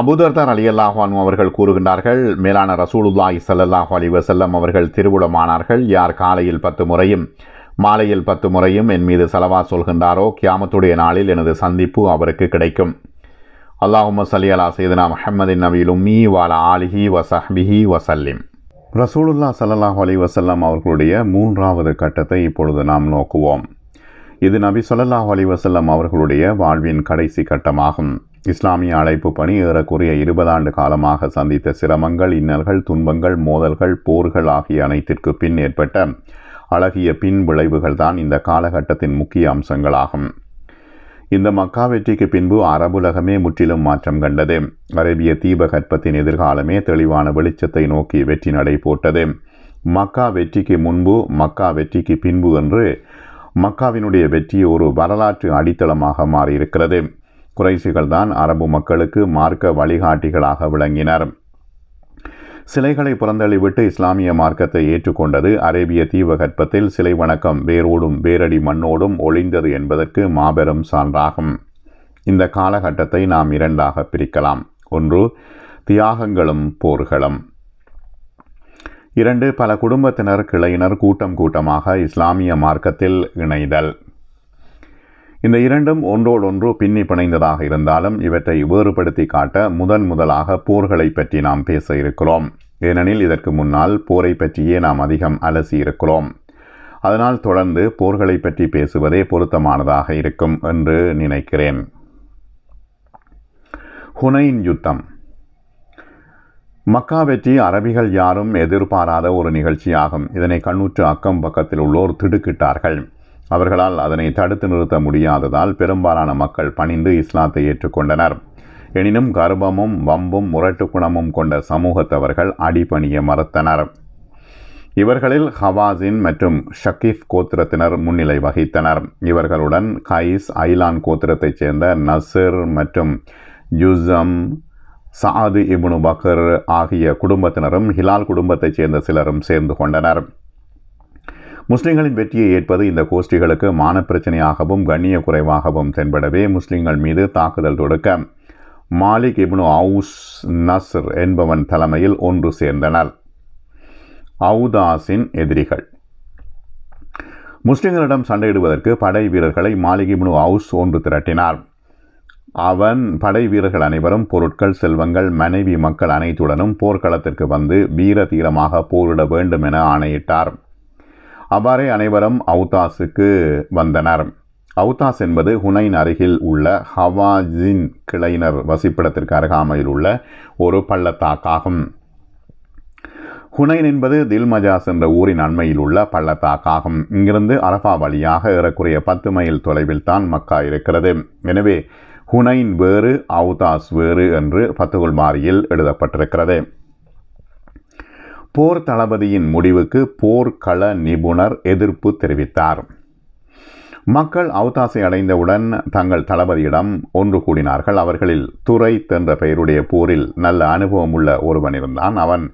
அபுதர்தர் அலி அல்லாஹான் அவர்கள் கூறுகின்றார்கள் மேலான ரசூலுல்லாஹி சல்லாஹூ அலி வசல்லம் அவர்கள் திருவுடமானார்கள் யார் காலையில் பத்து முறையும் மாலையில் பத்து முறையும் என் மீது செலவா சொல்கின்றாரோ கியாமத்துடைய நாளில் எனது சந்திப்பு அவருக்கு கிடைக்கும் அல்லாஹும சலி அலா சைதனா மஹமதின் நவீலும் மீ வாலா ஆலிஹி வசஹ்பிஹி வசல்லிம் ரசூலுல்லா சல்லாஹ் அலி வசல்லாம் அவர்களுடைய மூன்றாவது கட்டத்தை இப்பொழுது நாம் நோக்குவோம் இது நபி சொல்லாஹ் அலி வசல்லம் அவர்களுடைய வாழ்வின் கடைசி கட்டமாகும் இஸ்லாமிய அழைப்பு பணி ஏறக்குறைய இருபதாண்டு காலமாக சந்தித்த சிரமங்கள் இன்னல்கள் துன்பங்கள் மோதல்கள் போர்கள் ஆகிய அனைத்திற்கு பின் ஏற்பட்ட அழகிய பின் விளைவுகள் தான் இந்த காலகட்டத்தின் முக்கிய அம்சங்களாகும் இந்த மக்கா வெற்றிக்கு பின்பு அரபுலகமே முற்றிலும் மாற்றம் கண்டது அரேபிய தீபகற்பத்தின் எதிர்காலமே தெளிவான வெளிச்சத்தை நோக்கி வெற்றி நடை போட்டது மக்கா வெற்றிக்கு முன்பு மக்கா வெற்றிக்கு பின்பு என்று மக்காவினுடைய வெற்றி ஒரு வரலாற்று அடித்தளமாக மாறியிருக்கிறது குறைசிகள்தான் அரபு மக்களுக்கு மார்க்க வழிகாட்டிகளாக விளங்கினர் சிலைகளை புறந்தள்ளிவிட்டு இஸ்லாமிய மார்க்கத்தை ஏற்றுக்கொண்டது அரேபிய தீபகற்பத்தில் சிலை வணக்கம் வேரோடும் வேரடி மண்ணோடும் ஒளிந்தது என்பதற்கு மாபெரும் சான்றாகும் இந்த காலகட்டத்தை நாம் இரண்டாக பிரிக்கலாம் ஒன்று தியாகங்களும் போர்களும் இரண்டு பல குடும்பத்தினர் கிளையினர் கூட்டம் கூட்டமாக இஸ்லாமிய மார்க்கத்தில் இணைதல் இந்த இரண்டும் ஒன்றோடொன்று பின்னி பிணைந்ததாக இருந்தாலும் இவற்றை வேறுபடுத்தி காட்ட முதன் முதலாக போர்களை பற்றி நாம் பேச இருக்கிறோம் ஏனெனில் இதற்கு முன்னால் போரை பற்றியே நாம் அதிகம் அலசி இருக்கிறோம் அதனால் தொடர்ந்து போர்களை பற்றி பேசுவதே பொருத்தமானதாக இருக்கும் என்று நினைக்கிறேன் ஹுனைன் யுத்தம் மக்கா வெற்றி அரபிகள் யாரும் எதிர்பாராத ஒரு நிகழ்ச்சியாகும் இதனை கண்ணுற்று அக்கம் பக்கத்தில் உள்ளோர் திடுக்கிட்டார்கள் அவர்களால் அதனை தடுத்து நிறுத்த முடியாததால் பெரும்பாலான மக்கள் பணிந்து இஸ்லாத்தை ஏற்றுக்கொண்டனர் எனினும் கர்ப்பமும் வம்பும் முரட்டு குணமும் கொண்ட சமூகத்தவர்கள் அடிபணிய மறுத்தனர் இவர்களில் ஹவாசின் மற்றும் ஷக்கீஃப் கோத்திரத்தினர் முன்னிலை வகித்தனர் இவர்களுடன் கைஸ் ஐலான் கோத்திரத்தைச் சேர்ந்த நசிர் மற்றும் யூசம் சாது இபுனு பக்கர் ஆகிய குடும்பத்தினரும் ஹிலால் குடும்பத்தைச் சேர்ந்த சிலரும் சேர்ந்து கொண்டனர் முஸ்லிம்களின் வெற்றியை ஏற்பது இந்த கோஷ்டிகளுக்கு மானப்பிரச்சனையாகவும் கண்ணிய குறைவாகவும் தென்படவே முஸ்லிம்கள் மீது தாக்குதல் தொடுக்க மாலிக் இப்னு அவுஸ் நஸ்ர் என்பவன் தலைமையில் ஒன்று சேர்ந்தனர் அவுதாஸின் எதிரிகள் முஸ்லிம்களிடம் சண்டையிடுவதற்கு படை வீரர்களை மாலிக் இப்னு அவுஸ் ஒன்று திரட்டினார் அவன் படை வீரர்கள் அனைவரும் பொருட்கள் செல்வங்கள் மனைவி மக்கள் அனைத்துடனும் போர்க்களத்திற்கு வந்து வீர தீரமாக போரிட வேண்டும் என ஆணையிட்டார் அவ்வாறே அனைவரும் அவுதாஸுக்கு வந்தனர் அவுதாஸ் என்பது ஹுனைன் அருகில் உள்ள ஹவாஜின் கிளையினர் வசிப்பிடத்திற்கு அருகாமையில் உள்ள ஒரு பள்ளத்தாக்காகும் ஹுனைன் என்பது தில்மஜாஸ் என்ற ஊரின் அண்மையில் உள்ள பள்ளத்தாக்காகும் இங்கிருந்து அரபா வழியாக ஏறக்குறைய பத்து மைல் தொலைவில் தான் மக்கா இருக்கிறது எனவே ஹுனைன் வேறு அவுதாஸ் வேறு என்று பத்துகுல் மாரியில் எழுதப்பட்டிருக்கிறது போர் தளபதியின் முடிவுக்கு போர்க்கள நிபுணர் எதிர்ப்பு தெரிவித்தார் மக்கள் அவுதாசை அடைந்தவுடன் தங்கள் தளபதியிடம் ஒன்று கூடினார்கள் அவர்களில் துறை என்ற பெயருடைய போரில் நல்ல அனுபவம் உள்ள ஒருவன் இருந்தான் அவன்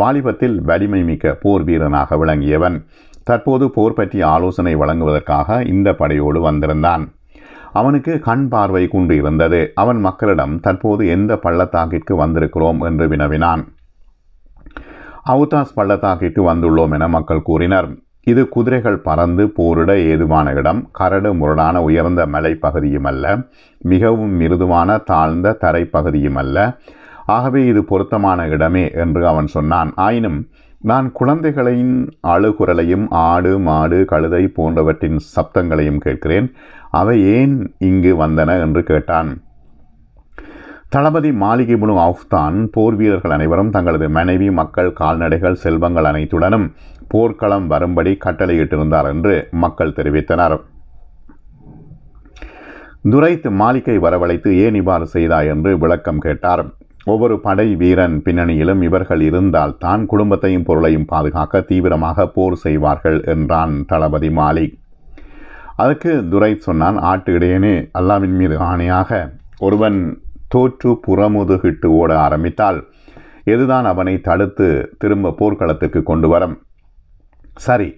வாலிபத்தில் வலிமை மிக்க போர் வீரனாக விளங்கியவன் தற்போது போர் பற்றி ஆலோசனை வழங்குவதற்காக இந்த படையோடு வந்திருந்தான் அவனுக்கு கண் பார்வை குன்று இருந்தது அவன் மக்களிடம் தற்போது எந்த பள்ளத்தாக்கிற்கு வந்திருக்கிறோம் என்று வினவினான் அவுதாஸ் பள்ளத்தாக்கிற்கு வந்துள்ளோம் என மக்கள் கூறினர் இது குதிரைகள் பறந்து போரிட ஏதுவான இடம் கரடு முரடான உயர்ந்த மலைப்பகுதியும் அல்ல மிகவும் மிருதுவான தாழ்ந்த தரைப்பகுதியும் அல்ல ஆகவே இது பொருத்தமான இடமே என்று அவன் சொன்னான் ஆயினும் நான் குழந்தைகளின் அழுகுரலையும் ஆடு மாடு கழுதை போன்றவற்றின் சப்தங்களையும் கேட்கிறேன் அவை ஏன் இங்கு வந்தன என்று கேட்டான் தளபதி முழு ஆஃப்தான் போர் வீரர்கள் அனைவரும் தங்களது மனைவி மக்கள் கால்நடைகள் செல்வங்கள் அனைத்துடனும் போர்க்களம் வரும்படி கட்டளையிட்டிருந்தார் என்று மக்கள் தெரிவித்தனர் துரைத்து மாளிகை வரவழைத்து ஏன் இவ்வாறு செய்தாய் என்று விளக்கம் கேட்டார் ஒவ்வொரு படை வீரன் பின்னணியிலும் இவர்கள் இருந்தால் தான் குடும்பத்தையும் பொருளையும் பாதுகாக்க தீவிரமாக போர் செய்வார்கள் என்றான் தளபதி மாலிக் அதுக்கு துரை சொன்னான் ஆட்டு இடையேனே அல்லாவின் மீது ஆணையாக ஒருவன் தோற்று புறமுதுகிட்டு ஓட ஆரம்பித்தால் எதுதான் அவனை தடுத்து திரும்ப போர்க்களத்துக்கு கொண்டு வரும் சரி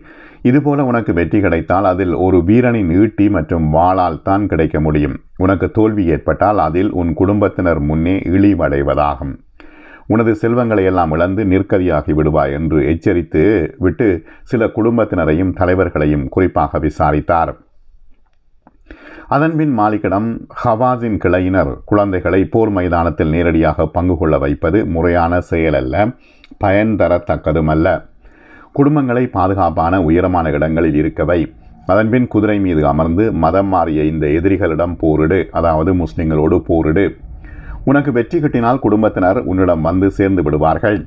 இதுபோல உனக்கு வெற்றி கிடைத்தால் அதில் ஒரு வீரனின் ஈட்டி மற்றும் வாளால் தான் கிடைக்க முடியும் உனக்கு தோல்வி ஏற்பட்டால் அதில் உன் குடும்பத்தினர் முன்னே இழிவடைவதாகும் உனது செல்வங்களை எல்லாம் இழந்து நிற்கதியாகி விடுவாய் என்று எச்சரித்து விட்டு சில குடும்பத்தினரையும் தலைவர்களையும் குறிப்பாக விசாரித்தார் அதன்பின் மாலிக்கிடம் ஹவாஸின் கிளையினர் குழந்தைகளை போர் மைதானத்தில் நேரடியாக பங்கு கொள்ள வைப்பது முறையான செயலல்ல பயன் தரத்தக்கதுமல்ல குடும்பங்களை பாதுகாப்பான உயரமான இடங்களில் இருக்கவை அதன்பின் குதிரை மீது அமர்ந்து மதம் மாறிய இந்த எதிரிகளிடம் போரிடு அதாவது முஸ்லிம்களோடு போரிடு உனக்கு வெற்றி கிட்டினால் குடும்பத்தினர் உன்னிடம் வந்து சேர்ந்து விடுவார்கள்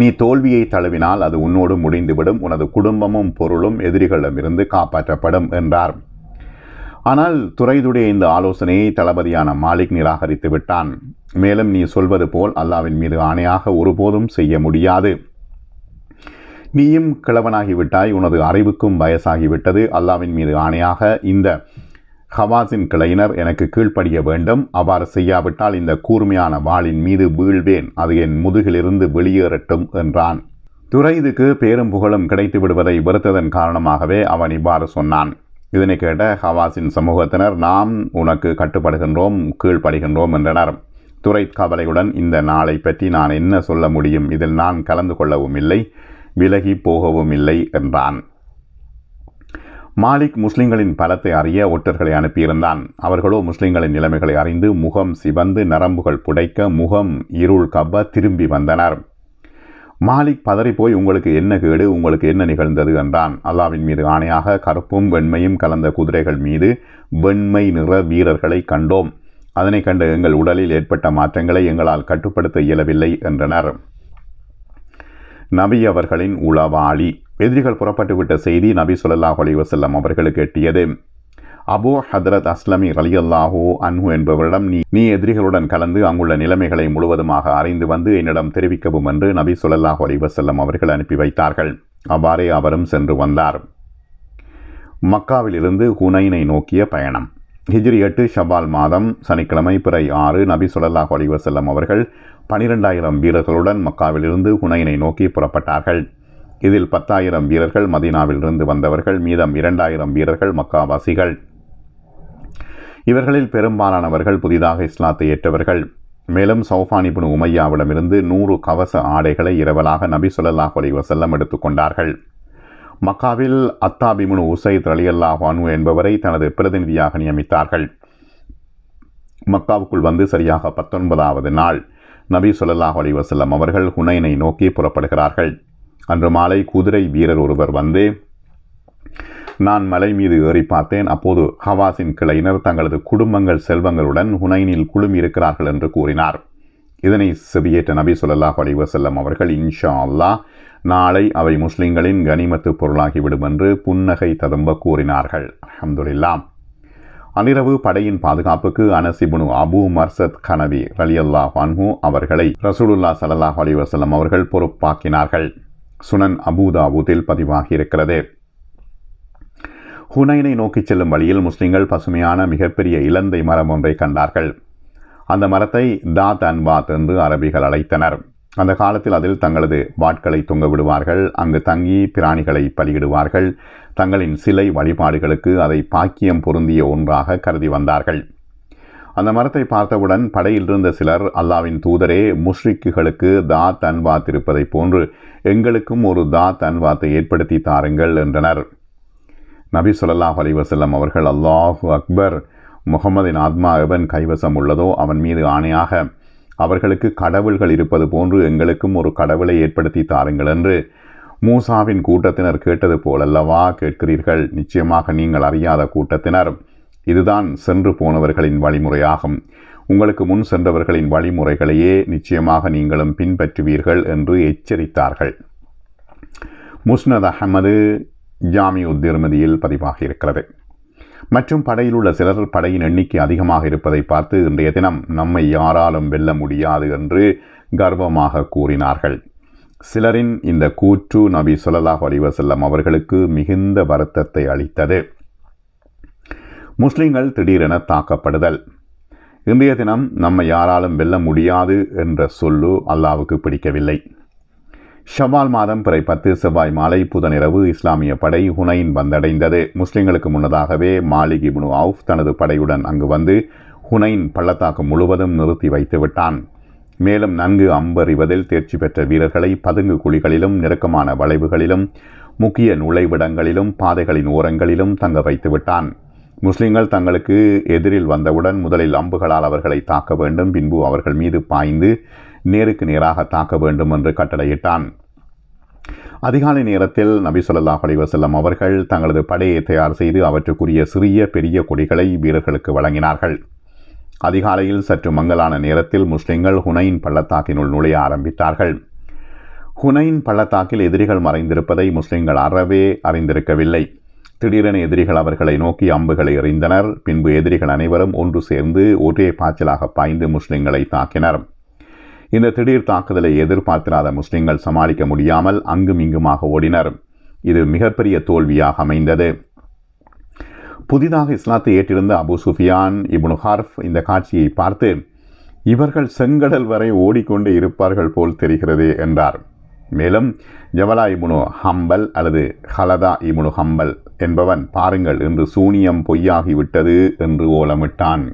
நீ தோல்வியை தழுவினால் அது உன்னோடு முடிந்துவிடும் உனது குடும்பமும் பொருளும் எதிரிகளிடமிருந்து காப்பாற்றப்படும் என்றார் ஆனால் துறைதுடைய இந்த ஆலோசனையை தளபதியான மாலிக் நிராகரித்து விட்டான் மேலும் நீ சொல்வது போல் அல்லாவின் மீது ஆணையாக ஒருபோதும் செய்ய முடியாது நீயும் கிழவனாகிவிட்டாய் உனது அறிவுக்கும் வயசாகிவிட்டது அல்லாவின் மீது ஆணையாக இந்த ஹவாஸின் கிளையினர் எனக்கு கீழ்ப்படிய வேண்டும் அவ்வாறு செய்யாவிட்டால் இந்த கூர்மையான வாளின் மீது வீழ்வேன் அது என் முதுகிலிருந்து வெளியேறட்டும் என்றான் துரைதுக்கு பேரும் புகழும் கிடைத்து விடுவதை வெறுத்ததன் காரணமாகவே அவன் இவ்வாறு சொன்னான் இதனை கேட்ட ஹவாஸின் சமூகத்தினர் நாம் உனக்கு கட்டுப்படுகின்றோம் கீழ்ப்படுகின்றோம் என்றனர் துறை கவலையுடன் இந்த நாளை பற்றி நான் என்ன சொல்ல முடியும் இதில் நான் கலந்து கொள்ளவும் இல்லை விலகி போகவும் இல்லை என்றான் மாலிக் முஸ்லிம்களின் பலத்தை அறிய ஒற்றர்களை அனுப்பியிருந்தான் அவர்களோ முஸ்லிம்களின் நிலைமைகளை அறிந்து முகம் சிவந்து நரம்புகள் புடைக்க முகம் இருள் கவ்வ திரும்பி வந்தனர் மாலிக் பதறிப்போய் உங்களுக்கு என்ன கேடு உங்களுக்கு என்ன நிகழ்ந்தது என்றான் அல்லாவின் மீது ஆணையாக கருப்பும் வெண்மையும் கலந்த குதிரைகள் மீது வெண்மை நிற வீரர்களை கண்டோம் அதனை கண்டு எங்கள் உடலில் ஏற்பட்ட மாற்றங்களை எங்களால் கட்டுப்படுத்த இயலவில்லை என்றனர் நபி அவர்களின் உளவாளி எதிரிகள் புறப்பட்டுவிட்ட செய்தி நபி சொல்லா ஒலிவசல்லம் அவர்களுக்கு எட்டியது அபோ ஹதரத் அஸ்லமி அலி அல்லாஹோ அன்ஹு என்பவரிடம் நீ நீ எதிரிகளுடன் கலந்து அங்குள்ள நிலைமைகளை முழுவதுமாக அறிந்து வந்து என்னிடம் தெரிவிக்கவும் என்று நபி சொல்லாஹு அலிவசல்லம் அவர்கள் அனுப்பி வைத்தார்கள் அவ்வாறே அவரும் சென்று வந்தார் மக்காவிலிருந்து ஹுனைனை நோக்கிய பயணம் ஹிஜ்ரி எட்டு ஷபால் மாதம் சனிக்கிழமை பிறை ஆறு நபி சொல்லாஹு அலிவசல்லம் அவர்கள் பனிரெண்டாயிரம் வீரர்களுடன் மக்காவிலிருந்து ஹுனைனை நோக்கி புறப்பட்டார்கள் இதில் பத்தாயிரம் வீரர்கள் மதீனாவிலிருந்து வந்தவர்கள் மீதம் இரண்டாயிரம் வீரர்கள் மக்காவாசிகள் இவர்களில் பெரும்பாலானவர்கள் புதிதாக இஸ்லாத்தை ஏற்றவர்கள் மேலும் சௌஃபானிபின் உமையாவிடமிருந்து நூறு கவச ஆடைகளை இரவலாக நபி சொல்லாஹ் அலி வசல்லம் எடுத்துக்கொண்டார்கள் மக்காவில் அத்தாபிமுனு உசைத் அலி அல்லாஹ் என்பவரை தனது பிரதிநிதியாக நியமித்தார்கள் மக்காவுக்குள் வந்து சரியாக பத்தொன்பதாவது நாள் நபி சொல்லாஹ் அலி வசல்லம் அவர்கள் ஹுனைனை நோக்கி புறப்படுகிறார்கள் அன்று மாலை குதிரை வீரர் ஒருவர் வந்து நான் மலை மீது ஏறி பார்த்தேன் அப்போது ஹவாஸின் கிளையினர் தங்களது குடும்பங்கள் செல்வங்களுடன் ஹுனைனில் குழுமி இருக்கிறார்கள் என்று கூறினார் இதனை செவியேற்ற நபி சொல்லல்லாஹ் அலிவசல்லம் அவர்கள் இன்ஷா அல்லா நாளை அவை முஸ்லிம்களின் கனிமத்து பொருளாகிவிடும் என்று புன்னகை ததும்ப கூறினார்கள் அஹமதுல்லா அன்றிரவு படையின் பாதுகாப்புக்கு அனசிபுனு அபு மர்சத் கனவி அல்லா ஹன்ஹு அவர்களை ரசூலுல்லா சல்லாஹ் அலிவசல்லம் அவர்கள் பொறுப்பாக்கினார்கள் சுனன் அபுதாபுதில் பதிவாகியிருக்கிறது ஹுனைனை நோக்கிச் செல்லும் வழியில் முஸ்லிம்கள் பசுமையான மிகப்பெரிய இலந்தை மரம் ஒன்றை கண்டார்கள் அந்த மரத்தை தாத் அன்பாத் என்று அரபிகள் அழைத்தனர் அந்த காலத்தில் அதில் தங்களது வாட்களை தொங்க விடுவார்கள் அங்கு தங்கி பிராணிகளை பலியிடுவார்கள் தங்களின் சிலை வழிபாடுகளுக்கு அதை பாக்கியம் பொருந்திய ஒன்றாக கருதி வந்தார்கள் அந்த மரத்தை பார்த்தவுடன் படையில் இருந்த சிலர் அல்லாவின் தூதரே முஷ்ரிக்குகளுக்கு தாத் அன்வாத் இருப்பதைப் போன்று எங்களுக்கும் ஒரு தாத் அன்வாத்தை ஏற்படுத்தி தாருங்கள் என்றனர் நபி சொல்லாஹ் அலிவசல்லம் அவர்கள் அல்லாஹு அக்பர் முகமதின் ஆத்மா எவன் கைவசம் உள்ளதோ அவன் மீது ஆணையாக அவர்களுக்கு கடவுள்கள் இருப்பது போன்று எங்களுக்கும் ஒரு கடவுளை ஏற்படுத்தி தாருங்கள் என்று மூசாவின் கூட்டத்தினர் கேட்டது போலல்லவா கேட்கிறீர்கள் நிச்சயமாக நீங்கள் அறியாத கூட்டத்தினர் இதுதான் சென்று போனவர்களின் வழிமுறையாகும் உங்களுக்கு முன் சென்றவர்களின் வழிமுறைகளையே நிச்சயமாக நீங்களும் பின்பற்றுவீர்கள் என்று எச்சரித்தார்கள் முஸ்னத் அகமது ஜாமியுத் திருமதியில் பதிவாகி இருக்கிறது மற்றும் படையில் உள்ள சிலர் படையின் எண்ணிக்கை அதிகமாக இருப்பதை பார்த்து இன்றைய தினம் நம்மை யாராலும் வெல்ல முடியாது என்று கர்வமாக கூறினார்கள் சிலரின் இந்த கூற்று நபி சொல்லலாஹ் அலிவசல்லம் அவர்களுக்கு மிகுந்த வருத்தத்தை அளித்தது முஸ்லிம்கள் திடீரென தாக்கப்படுதல் இன்றைய தினம் நம்மை யாராலும் வெல்ல முடியாது என்ற சொல்லு அல்லாவுக்கு பிடிக்கவில்லை ஷவால் மாதம் பிறை பத்து செவ்வாய் மாலை புதனிரவு இஸ்லாமிய படை ஹுனைன் வந்தடைந்தது முஸ்லிம்களுக்கு முன்னதாகவே மாலிக் இப்னு அவுஃப் தனது படையுடன் அங்கு வந்து ஹுனைன் பள்ளத்தாக்கு முழுவதும் நிறுத்தி வைத்துவிட்டான் மேலும் நன்கு அம்பறிவதில் தேர்ச்சி பெற்ற வீரர்களை பதுங்கு குழிகளிலும் நெருக்கமான வளைவுகளிலும் முக்கிய நுழைவிடங்களிலும் பாதைகளின் ஓரங்களிலும் தங்க வைத்துவிட்டான் முஸ்லிம்கள் தங்களுக்கு எதிரில் வந்தவுடன் முதலில் அம்புகளால் அவர்களை தாக்க வேண்டும் பின்பு அவர்கள் மீது பாய்ந்து நேருக்கு நேராக தாக்க வேண்டும் என்று கட்டளையிட்டான் அதிகாலை நேரத்தில் நபி சொல்லா அவர்கள் தங்களது படையை தயார் செய்து அவற்றுக்குரிய சிறிய பெரிய கொடிகளை வீரர்களுக்கு வழங்கினார்கள் அதிகாலையில் சற்று மங்கலான நேரத்தில் முஸ்லிம்கள் ஹுனைன் பள்ளத்தாக்கினுள் நுழைய ஆரம்பித்தார்கள் ஹுனைன் பள்ளத்தாக்கில் எதிரிகள் மறைந்திருப்பதை முஸ்லிம்கள் அறவே அறிந்திருக்கவில்லை திடீரென எதிரிகள் அவர்களை நோக்கி அம்புகளை எறிந்தனர் பின்பு எதிரிகள் அனைவரும் ஒன்று சேர்ந்து ஒரே பாய்ச்சலாக பாய்ந்து முஸ்லிம்களை தாக்கினர் இந்த திடீர் தாக்குதலை எதிர்பார்த்திராத முஸ்லிம்கள் சமாளிக்க முடியாமல் அங்கும் இங்குமாக ஓடினர் இது மிகப்பெரிய தோல்வியாக அமைந்தது புதிதாக இஸ்லாத்தை ஏற்றிருந்த அபு சுஃபியான் இப்னு ஹார்ஃப் இந்த காட்சியை பார்த்து இவர்கள் செங்கடல் வரை ஓடிக்கொண்டு இருப்பார்கள் போல் தெரிகிறது என்றார் மேலும் ஜவலா இமுனு ஹம்பல் அல்லது ஹலதா இமுனு ஹம்பல் என்பவன் பாருங்கள் என்று சூனியம் பொய்யாகிவிட்டது என்று ஓலமிட்டான்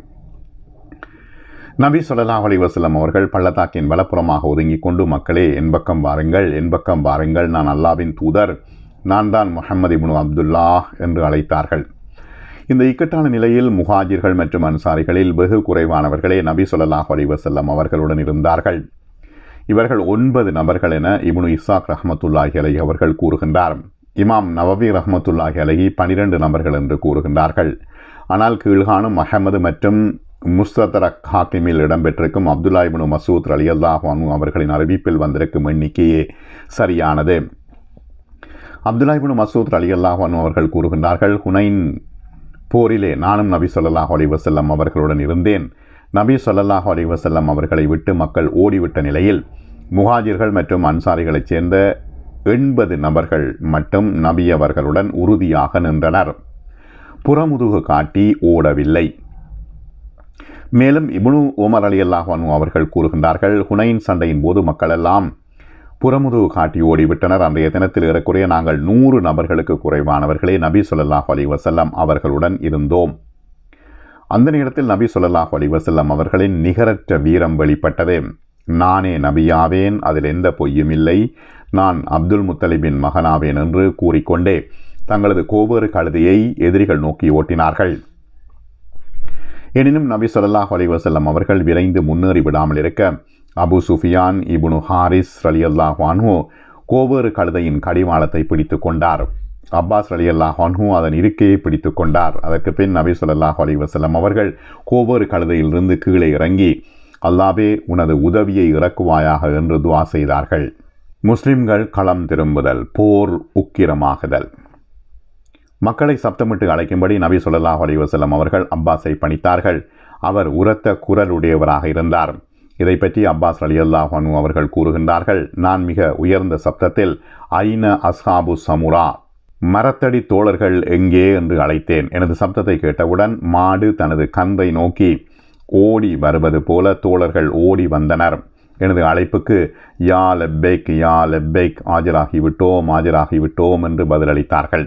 நபி சொல்லலா அலி வசலம் அவர்கள் பள்ளத்தாக்கின் வலப்புறமாக ஒதுங்கி கொண்டு மக்களே என்பக்கம் வாருங்கள் என்பக்கம் வாருங்கள் நான் அல்லாவின் தூதர் நான் தான் முகமது இபுனு அப்துல்லா என்று அழைத்தார்கள் இந்த இக்கட்டான நிலையில் முஹாஜிர்கள் மற்றும் அன்சாரிகளில் வெகு குறைவானவர்களே நபி சொல்லாஹ் அலிவசல்லம் அவர்களுடன் இருந்தார்கள் இவர்கள் ஒன்பது நபர்கள் என இபுனு இசாக் ரஹமத்துல்லாஹி அலஹி அவர்கள் கூறுகின்றார் இமாம் நவவி ரஹமத்துல்லாஹி அலகி பனிரெண்டு நபர்கள் என்று கூறுகின்றார்கள் ஆனால் கீழ்காணும் அஹமது மற்றும் முஸ்தரக் ஹாக்கிமில் இடம்பெற்றிருக்கும் அப்துல்லா இபனு மசூத் அலி அவர்களின் அறிவிப்பில் வந்திருக்கும் எண்ணிக்கையே சரியானது அப்துல்லா இபனு மசூத் அலி அல்லாஹானு அவர்கள் கூறுகின்றார்கள் ஹுனைன் போரிலே நானும் நபி சொல்லாஹ் அலி வசல்லம் அவர்களுடன் இருந்தேன் நபி சொல்லாஹ் அலி வசல்லம் அவர்களை விட்டு மக்கள் ஓடிவிட்ட நிலையில் முஹாஜிர்கள் மற்றும் அன்சாரிகளைச் சேர்ந்த எண்பது நபர்கள் மட்டும் நபி அவர்களுடன் உறுதியாக நின்றனர் புறமுதுகு காட்டி ஓடவில்லை மேலும் இபுனு ஓமர் அலி அல்லாஹானு அவர்கள் கூறுகின்றார்கள் ஹுனைன் சண்டையின் போது மக்களெல்லாம் புறமுது காட்டி ஓடிவிட்டனர் அன்றைய தினத்தில் ஏறக்குறைய நாங்கள் நூறு நபர்களுக்கு குறைவானவர்களே நபி சொல்லாஹ் அலி வசல்லம் அவர்களுடன் இருந்தோம் அந்த நேரத்தில் நபி சொல்லாஹ் அலி வசல்லம் அவர்களின் நிகரற்ற வீரம் வெளிப்பட்டது நானே நபியாவேன் அதில் எந்த பொய்யும் இல்லை நான் அப்துல் முத்தலிபின் மகனாவேன் என்று கூறிக்கொண்டே தங்களது கோவேறு கழுதையை எதிரிகள் நோக்கி ஓட்டினார்கள் எனினும் நபி சொல்லாஹ் அலைவசல்லம் அவர்கள் விரைந்து முன்னேறி விடாமல் இருக்க அபு சுஃபியான் இபுனு ஹாரிஸ் அலி அல்லாஹான்ஹூ கோவேறு கழுதையின் கடிவாளத்தை பிடித்து கொண்டார் அப்பாஸ் அலி அல்லாஹான்ஹூ அதன் இருக்கையை பிடித்து கொண்டார் அதற்கு பின் நபி சொல்லாஹ் அலைவசல்லம் அவர்கள் கோவேறு கழுதையிலிருந்து கீழே இறங்கி அல்லாவே உனது உதவியை இறக்குவாயாக என்று துவா செய்தார்கள் முஸ்லிம்கள் களம் திரும்புதல் போர் உக்கிரமாகுதல் மக்களை சப்தமிட்டு அழைக்கும்படி நபி சொல்லலாஹ் அலிவசலம் அவர்கள் அப்பாஸை பணித்தார்கள் அவர் உரத்த குரலுடையவராக இருந்தார் இதை பற்றி அப்பாஸ் அலி அல்லாஹனு அவர்கள் கூறுகின்றார்கள் நான் மிக உயர்ந்த சப்தத்தில் ஐன அஸ்ஹாபு சமுரா மரத்தடி தோழர்கள் எங்கே என்று அழைத்தேன் எனது சப்தத்தை கேட்டவுடன் மாடு தனது கந்தை நோக்கி ஓடி வருவது போல தோழர்கள் ஓடி வந்தனர் எனது அழைப்புக்கு யா லெப்பேக் யா லெப்பேக் ஆஜராகிவிட்டோம் ஆஜராகிவிட்டோம் என்று பதிலளித்தார்கள்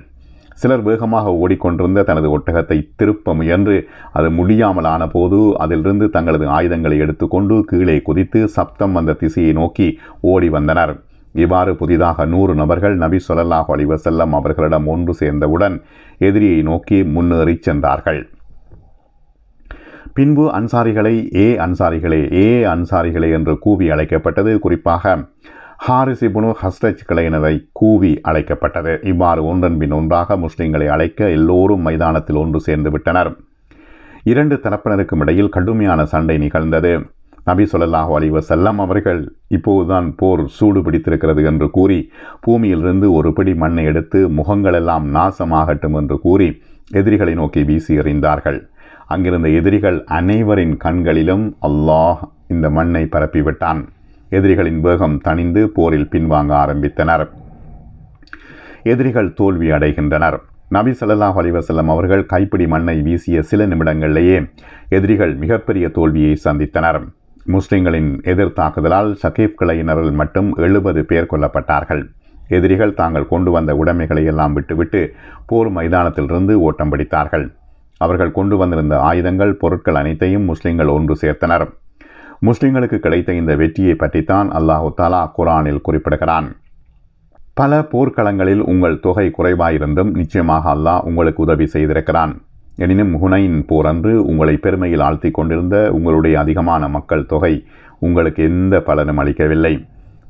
சிலர் வேகமாக ஓடிக்கொண்டிருந்த தனது ஒட்டகத்தை திருப்ப முயன்று அது முடியாமல் ஆனபோது அதிலிருந்து தங்களது ஆயுதங்களை எடுத்துக்கொண்டு கீழே குதித்து சப்தம் வந்த திசையை நோக்கி ஓடி வந்தனர் இவ்வாறு புதிதாக நூறு நபர்கள் நபி சொல்லாஹ் செல்லம் அவர்களிடம் ஒன்று சேர்ந்தவுடன் எதிரியை நோக்கி முன்னேறிச் சென்றார்கள் பின்பு அன்சாரிகளை ஏ அன்சாரிகளே ஏ அன்சாரிகளே என்று கூவி அழைக்கப்பட்டது குறிப்பாக ஹாரிஸ் புனு ஹஸ்ரஜ் கிளையினரை கூவி அழைக்கப்பட்டது இவ்வாறு ஒன்றன்பின் ஒன்றாக முஸ்லீம்களை அழைக்க எல்லோரும் மைதானத்தில் ஒன்று சேர்ந்து விட்டனர் இரண்டு தரப்பினருக்கும் இடையில் கடுமையான சண்டை நிகழ்ந்தது நபி சொல்லாஹு அலி வசல்லம் அவர்கள் இப்போதுதான் போர் சூடு பிடித்திருக்கிறது என்று கூறி பூமியிலிருந்து ஒரு பிடி மண்ணை எடுத்து முகங்களெல்லாம் நாசமாகட்டும் என்று கூறி எதிரிகளை நோக்கி வீசி எறிந்தார்கள் அங்கிருந்த எதிரிகள் அனைவரின் கண்களிலும் அல்லாஹ் இந்த மண்ணை பரப்பிவிட்டான் எதிரிகளின் வேகம் தணிந்து போரில் பின்வாங்க ஆரம்பித்தனர் எதிரிகள் தோல்வி அடைகின்றனர் நபி சல்லாஹ் அலிவசல்லம் அவர்கள் கைப்பிடி மண்ணை வீசிய சில நிமிடங்களிலேயே எதிரிகள் மிகப்பெரிய தோல்வியை சந்தித்தனர் முஸ்லிம்களின் எதிர் தாக்குதலால் சகீப் கிளையினர்கள் மட்டும் எழுபது பேர் கொல்லப்பட்டார்கள் எதிரிகள் தாங்கள் கொண்டு வந்த உடைமைகளை எல்லாம் விட்டுவிட்டு போர் மைதானத்திலிருந்து ஓட்டம் பிடித்தார்கள் அவர்கள் கொண்டு வந்திருந்த ஆயுதங்கள் பொருட்கள் அனைத்தையும் முஸ்லிம்கள் ஒன்று சேர்த்தனர் முஸ்லிம்களுக்கு கிடைத்த இந்த வெற்றியை பற்றித்தான் அல்லாஹு தாலா குரானில் குறிப்பிடுகிறான் பல போர்க்களங்களில் உங்கள் தொகை குறைவாயிருந்தும் நிச்சயமாக அல்லாஹ் உங்களுக்கு உதவி செய்திருக்கிறான் எனினும் ஹுனையின் போர் அன்று உங்களை பெருமையில் ஆழ்த்தி கொண்டிருந்த உங்களுடைய அதிகமான மக்கள் தொகை உங்களுக்கு எந்த பலனும் அளிக்கவில்லை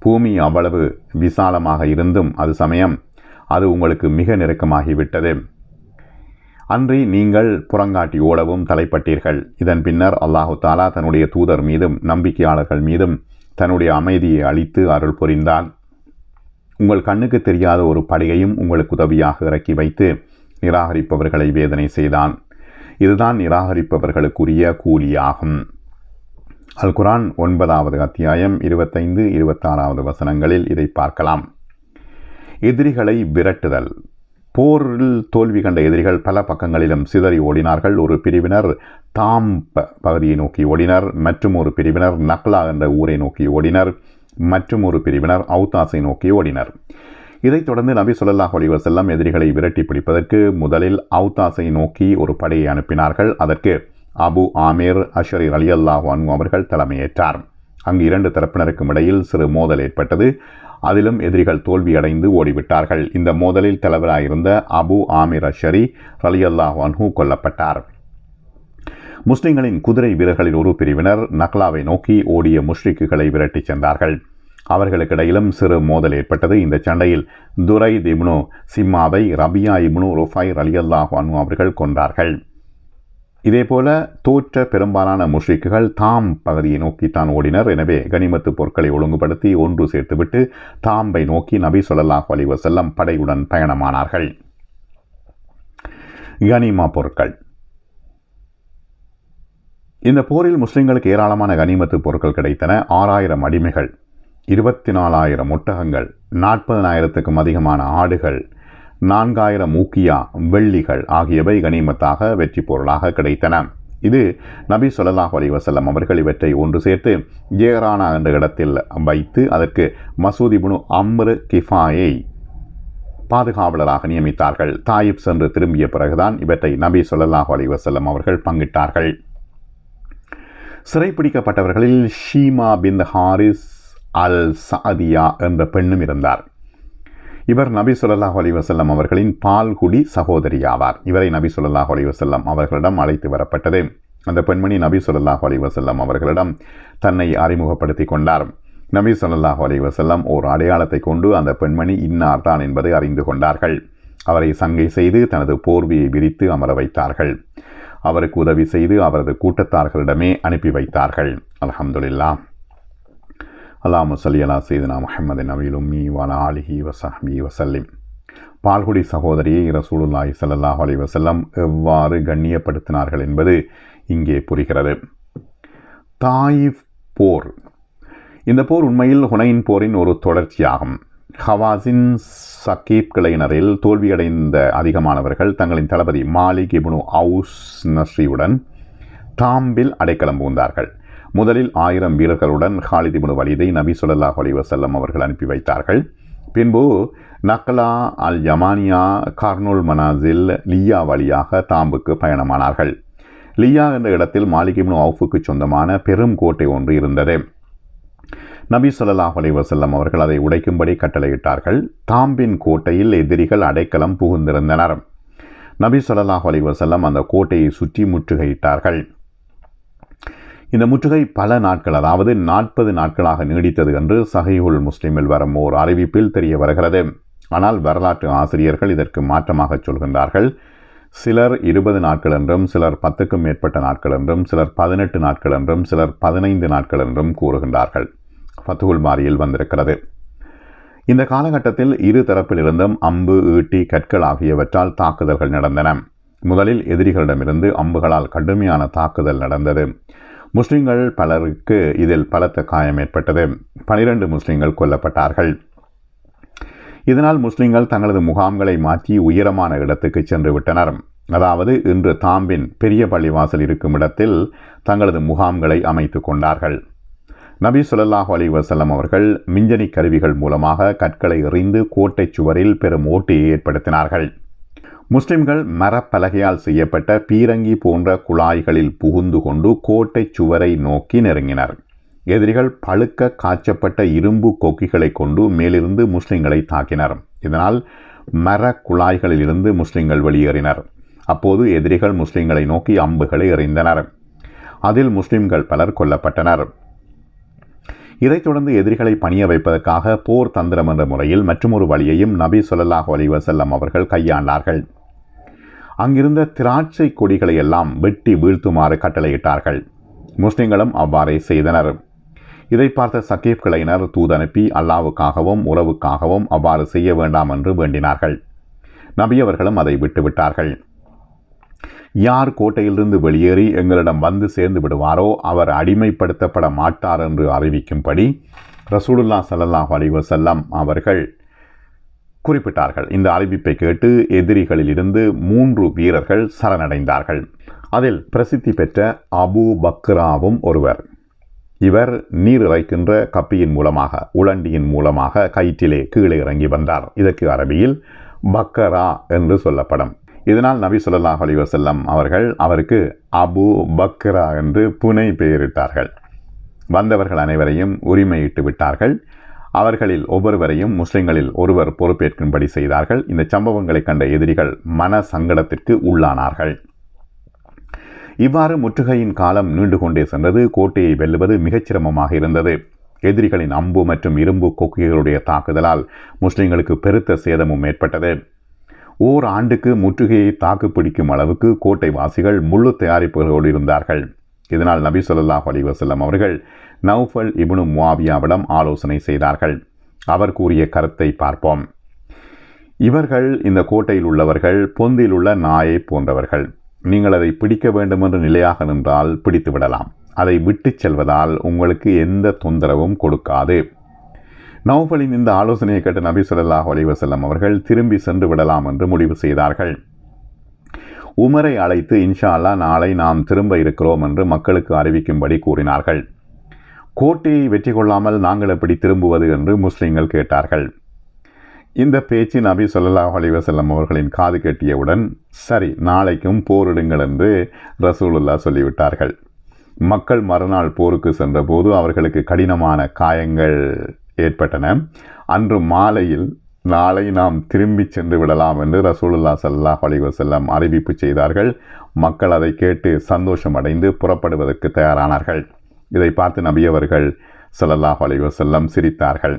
பூமி அவ்வளவு விசாலமாக இருந்தும் அது சமயம் அது உங்களுக்கு மிக நெருக்கமாகிவிட்டது அன்றி நீங்கள் புறங்காட்டி ஓடவும் தலைப்பட்டீர்கள் இதன் பின்னர் அல்லாஹு தாலா தன்னுடைய தூதர் மீதும் நம்பிக்கையாளர்கள் மீதும் தன்னுடைய அமைதியை அளித்து அருள் புரிந்தான் உங்கள் கண்ணுக்கு தெரியாத ஒரு படையையும் உங்களுக்கு உதவியாக இறக்கி வைத்து நிராகரிப்பவர்களை வேதனை செய்தான் இதுதான் நிராகரிப்பவர்களுக்குரிய கூலியாகும் அல் குரான் ஒன்பதாவது அத்தியாயம் இருபத்தைந்து இருபத்தாறாவது வசனங்களில் இதை பார்க்கலாம் எதிரிகளை விரட்டுதல் போரில் தோல்வி கண்ட எதிரிகள் பல பக்கங்களிலும் சிதறி ஓடினார்கள் ஒரு பிரிவினர் தாம் பகுதியை நோக்கி ஓடினர் மற்றும் ஒரு பிரிவினர் நக்லா என்ற ஊரை நோக்கி ஓடினர் மற்றும் ஒரு பிரிவினர் அவுத்தாசை நோக்கி ஓடினர் இதைத் தொடர்ந்து நபி சொல்லாஹ் அலிவர் செல்லம் எதிரிகளை விரட்டி பிடிப்பதற்கு முதலில் அவுத்தாசை நோக்கி ஒரு படையை அனுப்பினார்கள் அதற்கு அபு ஆமீர் அஷரி அலி அல்லாஹ் அவர்கள் தலைமையேற்றார் அங்கு இரண்டு தரப்பினருக்கும் இடையில் சிறு மோதல் ஏற்பட்டது அதிலும் எதிரிகள் தோல்வியடைந்து ஓடிவிட்டார்கள் இந்த மோதலில் தலைவராயிருந்த அபு ஆமிர் அஷரி ரலியல்லாஹ் வன்ஹு கொல்லப்பட்டார் முஸ்லிம்களின் குதிரை வீரர்களில் ஒரு பிரிவினர் நக்லாவை நோக்கி ஓடிய முஷ்ரிக்குகளை விரட்டிச் சென்றார்கள் அவர்களுக்கிடையிலும் சிறு மோதல் ஏற்பட்டது இந்த சண்டையில் துரை திப்னு சிம்மாவை ரபியா இப்னு ரொஃபாய் ரலியல்லாஹ் அனு அவர்கள் கொண்டார்கள் இதேபோல தோற்ற பெரும்பாலான முஷ்ரிக்குகள் தாம் பகுதியை நோக்கித்தான் ஓடினர் எனவே கனிமத்து பொருட்களை ஒழுங்குபடுத்தி ஒன்று சேர்த்துவிட்டு தாம்பை நோக்கி நபி சொல்லல்லாஹ் அலி செல்லம் படையுடன் பயணமானார்கள் கனிமா பொருட்கள் இந்த போரில் முஸ்லிம்களுக்கு ஏராளமான கனிமத்து பொருட்கள் கிடைத்தன ஆறாயிரம் அடிமைகள் இருபத்தி நாலாயிரம் ஒட்டகங்கள் நாற்பதனாயிரத்துக்கும் அதிகமான ஆடுகள் நான்காயிரம் ஊக்கியா வெள்ளிகள் ஆகியவை கனிமத்தாக வெற்றி பொருளாக கிடைத்தன இது நபி சொல்லாஹ் அலிவசல்லம் அவர்கள் இவற்றை ஒன்று சேர்த்து ஜேரானா என்ற இடத்தில் வைத்து அதற்கு மசூதி புனு அம்ரு கிஃபாயை பாதுகாவலராக நியமித்தார்கள் தாயிப் சென்று திரும்பிய பிறகுதான் இவற்றை நபி சொல்லாஹ் அலிவசல்லம் அவர்கள் பங்கிட்டார்கள் சிறைப்பிடிக்கப்பட்டவர்களில் ஷீமா பின் ஹாரிஸ் அல் சாதியா என்ற பெண்ணும் இருந்தார் இவர் நபி சொல்லாஹ் அலிவசல்லம் அவர்களின் பால்குடி சகோதரி ஆவார் இவரை நபி சொல்லாஹ் அலிவசல்லம் அவர்களிடம் அழைத்து வரப்பட்டது அந்த பெண்மணி நபி சொல்லாஹ் அலிவசல்லம் அவர்களிடம் தன்னை அறிமுகப்படுத்தி கொண்டார் நபி சொல்லாஹ் அலிவசல்லம் ஓர் அடையாளத்தை கொண்டு அந்த பெண்மணி இன்னார்தான் என்பதை அறிந்து கொண்டார்கள் அவரை சங்கை செய்து தனது போர்வையை விரித்து அமர வைத்தார்கள் அவருக்கு உதவி செய்து அவரது கூட்டத்தார்களிடமே அனுப்பி வைத்தார்கள் அலமதுல்லா அல்லாம சலி அலா செய்தனா முகமது நவீல் உம்மி வாலா அலிஹி வசஹபி வசல்லிம் பால்குடி சகோதரியை இரசூலுல்லாஹி சல்லாஹ் அலி வசல்லம் எவ்வாறு கண்ணியப்படுத்தினார்கள் என்பது இங்கே புரிகிறது தாயிஃப் போர் இந்த போர் உண்மையில் ஹுனையின் போரின் ஒரு தொடர்ச்சியாகும் ஹவாஸின் சகீப் கிளையினரில் தோல்வியடைந்த அதிகமானவர்கள் தங்களின் தளபதி மாலிக் இபுனு அவுஸ் நஸ்ரியுடன் தாம்பில் அடைக்கலம் புகுந்தார்கள் முதலில் ஆயிரம் வீரர்களுடன் முனு வலிதை நபி சொல்லல்லாஹ் அலிவசல்லம் அவர்கள் அனுப்பி வைத்தார்கள் பின்பு நக்லா அல் யமானியா கார்னூல் மனாசில் லியா வழியாக தாம்புக்கு பயணமானார்கள் லியா என்ற இடத்தில் மாலிகிப்னு அவுஃபுக்கு சொந்தமான பெரும் கோட்டை ஒன்று இருந்தது நபி சொல்லாஹ் அலைவசல்லம் அவர்கள் அதை உடைக்கும்படி கட்டளையிட்டார்கள் தாம்பின் கோட்டையில் எதிரிகள் அடைக்கலம் புகுந்திருந்தனர் நபி சொல்லாஹ் அலைவசல்லம் அந்த கோட்டையை சுற்றி முற்றுகையிட்டார்கள் இந்த முற்றுகை பல நாட்கள் அதாவது நாற்பது நாட்களாக நீடித்தது என்று சஹிஹுல் முஸ்லிமில் வரும் ஓர் அறிவிப்பில் தெரிய வருகிறது ஆனால் வரலாற்று ஆசிரியர்கள் இதற்கு மாற்றமாக சொல்கின்றார்கள் சிலர் இருபது நாட்கள் என்றும் சிலர் பத்துக்கும் மேற்பட்ட நாட்கள் என்றும் சிலர் பதினெட்டு நாட்கள் என்றும் சிலர் பதினைந்து நாட்கள் என்றும் கூறுகின்றார்கள் ஃபத்துகுல் மாரியில் வந்திருக்கிறது இந்த காலகட்டத்தில் இரு தரப்பிலிருந்தும் அம்பு ஈட்டி கற்கள் ஆகியவற்றால் தாக்குதல்கள் நடந்தன முதலில் எதிரிகளிடமிருந்து அம்புகளால் கடுமையான தாக்குதல் நடந்தது முஸ்லிம்கள் பலருக்கு இதில் பலத்த காயம் ஏற்பட்டது பனிரெண்டு முஸ்லிம்கள் கொல்லப்பட்டார்கள் இதனால் முஸ்லிம்கள் தங்களது முகாம்களை மாற்றி உயரமான இடத்துக்கு சென்று விட்டனர் அதாவது இன்று தாம்பின் பெரிய பள்ளிவாசல் இருக்கும் இடத்தில் தங்களது முகாம்களை அமைத்து கொண்டார்கள் நபி சுல்லாஹ் அலி அவர்கள் மிஞ்சனி கருவிகள் மூலமாக கற்களை எறிந்து கோட்டை சுவரில் பெரும் ஓட்டியை ஏற்படுத்தினார்கள் முஸ்லிம்கள் மரப்பலகையால் செய்யப்பட்ட பீரங்கி போன்ற குழாய்களில் புகுந்து கொண்டு கோட்டை சுவரை நோக்கி நெருங்கினர் எதிரிகள் பழுக்க காய்ச்சப்பட்ட இரும்பு கொக்கிகளை கொண்டு மேலிருந்து முஸ்லிம்களை தாக்கினர் இதனால் மர குழாய்களிலிருந்து முஸ்லிம்கள் வெளியேறினர் அப்போது எதிரிகள் முஸ்லிம்களை நோக்கி அம்புகளை எறிந்தனர் அதில் முஸ்லிம்கள் பலர் கொல்லப்பட்டனர் இதைத் தொடர்ந்து எதிரிகளை பணிய வைப்பதற்காக போர் தந்திரம் என்ற முறையில் மற்றொரு வழியையும் நபி சொல்லாஹ் அலிவசல்லம் அவர்கள் கையாண்டார்கள் அங்கிருந்த திராட்சை கொடிகளை எல்லாம் வெட்டி வீழ்த்துமாறு கட்டளையிட்டார்கள் முஸ்லிம்களும் அவ்வாறே செய்தனர் இதை பார்த்த சக்கீப் கிளையினர் தூதனுப்பி அல்லாவுக்காகவும் உறவுக்காகவும் அவ்வாறு செய்ய வேண்டாம் என்று வேண்டினார்கள் நபியவர்களும் அதை விட்டுவிட்டார்கள் யார் கோட்டையிலிருந்து வெளியேறி எங்களிடம் வந்து சேர்ந்து விடுவாரோ அவர் அடிமைப்படுத்தப்பட மாட்டார் என்று அறிவிக்கும்படி ரசூலுல்லா சல்லாஹ் அலிவசல்லம் அவர்கள் குறிப்பிட்டார்கள் இந்த அறிவிப்பை கேட்டு எதிரிகளில் இருந்து மூன்று வீரர்கள் சரணடைந்தார்கள் அதில் பிரசித்தி பெற்ற அபு பக்ராவும் ஒருவர் இவர் நீர் இறைக்கின்ற கப்பியின் மூலமாக உலண்டியின் மூலமாக கயிற்றிலே கீழே இறங்கி வந்தார் இதற்கு அரபியில் பக்கரா என்று சொல்லப்படும் இதனால் நபி சொல்லாஹ் அலி வசல்லம் அவர்கள் அவருக்கு அபு பக்ரா என்று புனை பெயரிட்டார்கள் வந்தவர்கள் அனைவரையும் உரிமையிட்டு விட்டார்கள் அவர்களில் ஒவ்வொருவரையும் முஸ்லிம்களில் ஒருவர் பொறுப்பேற்கும்படி செய்தார்கள் இந்த சம்பவங்களை கண்ட எதிரிகள் மன சங்கடத்திற்கு உள்ளானார்கள் இவ்வாறு முற்றுகையின் காலம் நீண்டு கொண்டே சென்றது கோட்டையை வெல்லுவது மிகச் சிரமமாக இருந்தது எதிரிகளின் அம்பு மற்றும் இரும்பு கொக்கிகளுடைய தாக்குதலால் முஸ்லிம்களுக்கு பெருத்த சேதமும் ஏற்பட்டது ஓர் ஆண்டுக்கு முற்றுகையை தாக்குப்பிடிக்கும் அளவுக்கு கோட்டை வாசிகள் முள்ளு தயாரிப்புகளோடு இருந்தார்கள் இதனால் நபி சொல்லாஹ் அலி வசல்லம் அவர்கள் நௌஃபல் இபுனு முவாபியாவிடம் ஆலோசனை செய்தார்கள் அவர் கூறிய கருத்தை பார்ப்போம் இவர்கள் இந்த கோட்டையில் உள்ளவர்கள் பொந்தில் உள்ள நாயை போன்றவர்கள் நீங்கள் அதை பிடிக்க வேண்டுமென்று நிலையாக நின்றால் பிடித்து விடலாம் அதை விட்டு செல்வதால் உங்களுக்கு எந்த தொந்தரவும் கொடுக்காது நௌஃபலின் இந்த ஆலோசனையை கேட்ட நபி சொல்லாஹ் அலைவசல்லம் அவர்கள் திரும்பி சென்று விடலாம் என்று முடிவு செய்தார்கள் உமரை அழைத்து இன்ஷா அல்லா நாளை நாம் திரும்ப இருக்கிறோம் என்று மக்களுக்கு அறிவிக்கும்படி கூறினார்கள் கோட்டையை வெற்றி கொள்ளாமல் நாங்கள் எப்படி திரும்புவது என்று முஸ்லீம்கள் கேட்டார்கள் இந்த பேச்சு நபி சொல்லாஹ் அலிவசல்லம் அவர்களின் காது கட்டியவுடன் சரி நாளைக்கும் போரிடுங்கள் என்று ரசூலுல்லா சொல்லிவிட்டார்கள் மக்கள் மறுநாள் போருக்கு சென்றபோது அவர்களுக்கு கடினமான காயங்கள் ஏற்பட்டன அன்று மாலையில் நாளை நாம் திரும்பி சென்று விடலாம் என்று ரசூலுல்லா சல்லாஹ் அலிவசல்லம் அறிவிப்பு செய்தார்கள் மக்கள் அதை கேட்டு சந்தோஷம் அடைந்து புறப்படுவதற்கு தயாரானார்கள் இதை பார்த்து நபியவர்கள் சல்லல்லாஹ் அலிவசல்லம் சிரித்தார்கள்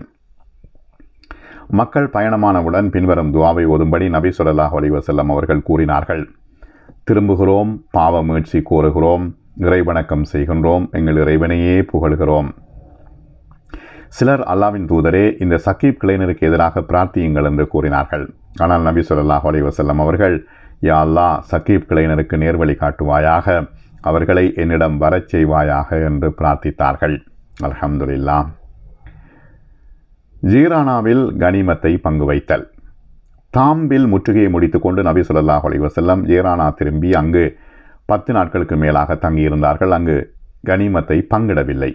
மக்கள் பயணமானவுடன் பின்வரும் துவாவை ஓதும்படி நபி சொல்லாஹ் அலிவசல்லம் அவர்கள் கூறினார்கள் திரும்புகிறோம் பாவ முயற்சி கோருகிறோம் இறைவணக்கம் செய்கின்றோம் எங்கள் இறைவனையே புகழ்கிறோம் சிலர் அல்லாவின் தூதரே இந்த சக்கீப் கிளைனருக்கு எதிராக பிரார்த்தியுங்கள் என்று கூறினார்கள் ஆனால் நபி சொல்லாஹ் அலி அவர்கள் யா அல்லா சக்கீப் கிளைனருக்கு நேர்வழி காட்டுவாயாக அவர்களை என்னிடம் வரச் செய்வாயாக என்று பிரார்த்தித்தார்கள் அலமதுல்லா ஜீரானாவில் கனிமத்தை பங்கு வைத்தல் தாம்பில் முற்றுகையை முடித்துக்கொண்டு நபி சொல்லாஹ் அலி வசல்லம் ஜீரானா திரும்பி அங்கு பத்து நாட்களுக்கு மேலாக தங்கியிருந்தார்கள் அங்கு கனிமத்தை பங்கிடவில்லை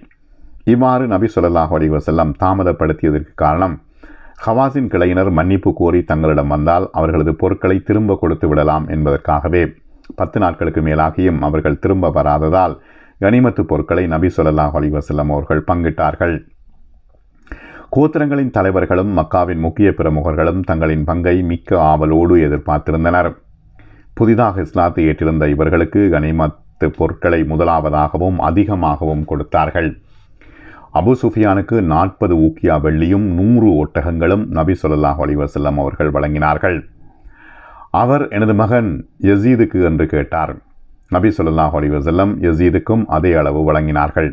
இவ்வாறு நபி சொல்லாஹ் அலிவசல்லம் தாமதப்படுத்தியதற்கு காரணம் ஹவாஸின் கிளையினர் மன்னிப்பு கோரி தங்களிடம் வந்தால் அவர்களது பொருட்களை திரும்ப கொடுத்து விடலாம் என்பதற்காகவே பத்து நாட்களுக்கு மேலாகியும் அவர்கள் திரும்ப வராததால் கனிமத்து பொருட்களை நபி சொல்லாஹ் அலிவசல்லம் அவர்கள் பங்கிட்டார்கள் கோத்திரங்களின் தலைவர்களும் மக்காவின் முக்கிய பிரமுகர்களும் தங்களின் பங்கை மிக்க ஆவலோடு எதிர்பார்த்திருந்தனர் புதிதாக இஸ்லாத்தை ஏற்றிருந்த இவர்களுக்கு கனிமத்து பொருட்களை முதலாவதாகவும் அதிகமாகவும் கொடுத்தார்கள் அபு சுஃபியானுக்கு நாற்பது ஊக்கியா வெள்ளியும் நூறு ஒட்டகங்களும் நபி சொல்லாஹ் அலிவசல்லம் அவர்கள் வழங்கினார்கள் அவர் எனது மகன் யசீதுக்கு என்று கேட்டார் நபி சொல்லாஹ் அலிவசல்லம் யசீதுக்கும் அதே அளவு வழங்கினார்கள்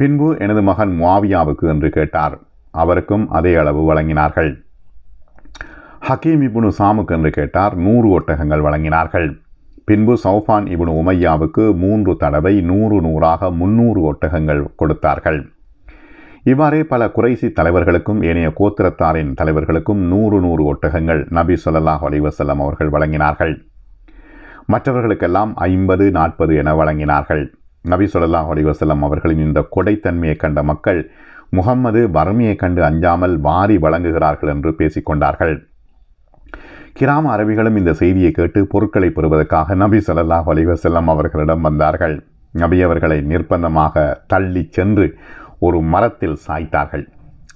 பின்பு எனது மகன் மாவியாவுக்கு என்று கேட்டார் அவருக்கும் அதே அளவு வழங்கினார்கள் ஹக்கீம் இபுனு சாமுக்கு என்று கேட்டார் நூறு ஒட்டகங்கள் வழங்கினார்கள் பின்பு சௌஃபான் இபுனு உமையாவுக்கு மூன்று தடவை நூறு நூறாக முன்னூறு ஒட்டகங்கள் கொடுத்தார்கள் இவ்வாறே பல குறைசி தலைவர்களுக்கும் ஏனைய கோத்திரத்தாரின் தலைவர்களுக்கும் நூறு நூறு ஒட்டகங்கள் நபி சொல்லாஹ் அலிவசல்லம் அவர்கள் வழங்கினார்கள் மற்றவர்களுக்கெல்லாம் ஐம்பது நாற்பது என வழங்கினார்கள் நபி சொல்லாஹ் அலிவசல்லம் அவர்களின் இந்த கொடைத்தன்மையை கண்ட மக்கள் முகம்மது வறுமையை கண்டு அஞ்சாமல் வாரி வழங்குகிறார்கள் என்று பேசிக்கொண்டார்கள் கிராம அரபிகளும் இந்த செய்தியை கேட்டு பொருட்களை பெறுவதற்காக நபி சொல்லாஹ் அலிவசல்லம் அவர்களிடம் வந்தார்கள் நபி அவர்களை நிர்பந்தமாக தள்ளி சென்று ஒரு மரத்தில் சாய்த்தார்கள்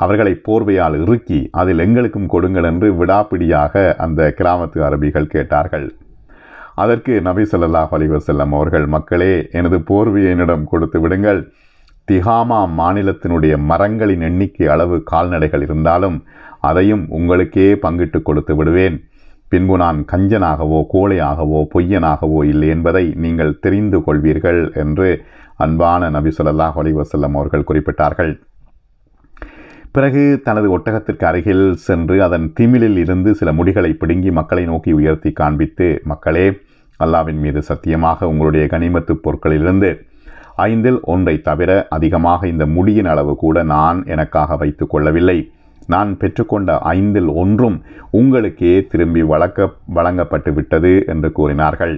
அவர்களை போர்வையால் இறுக்கி அதில் எங்களுக்கும் கொடுங்கள் என்று விடாப்பிடியாக அந்த கிராமத்து அரபிகள் கேட்டார்கள் அதற்கு நபி சொல்லாஹ் அலிவசல்லம் அவர்கள் மக்களே எனது போர்வியனிடம் கொடுத்து விடுங்கள் திகாமா மாநிலத்தினுடைய மரங்களின் எண்ணிக்கை அளவு கால்நடைகள் இருந்தாலும் அதையும் உங்களுக்கே பங்கிட்டு கொடுத்து விடுவேன் பின்பு நான் கஞ்சனாகவோ கோழையாகவோ பொய்யனாகவோ இல்லை என்பதை நீங்கள் தெரிந்து கொள்வீர்கள் என்று அன்பான நபி சொல்லாஹ் அலி வசல்லம் அவர்கள் குறிப்பிட்டார்கள் பிறகு தனது ஒட்டகத்திற்கு அருகில் சென்று அதன் திமிழில் இருந்து சில முடிகளை பிடுங்கி மக்களை நோக்கி உயர்த்தி காண்பித்து மக்களே அல்லாவின் மீது சத்தியமாக உங்களுடைய கனிமத்து பொருட்களிலிருந்து ஐந்தில் ஒன்றை தவிர அதிகமாக இந்த முடியின் அளவு கூட நான் எனக்காக வைத்து கொள்ளவில்லை நான் பெற்றுக்கொண்ட ஐந்தில் ஒன்றும் உங்களுக்கே திரும்பி வழக்க வழங்கப்பட்டு விட்டது என்று கூறினார்கள்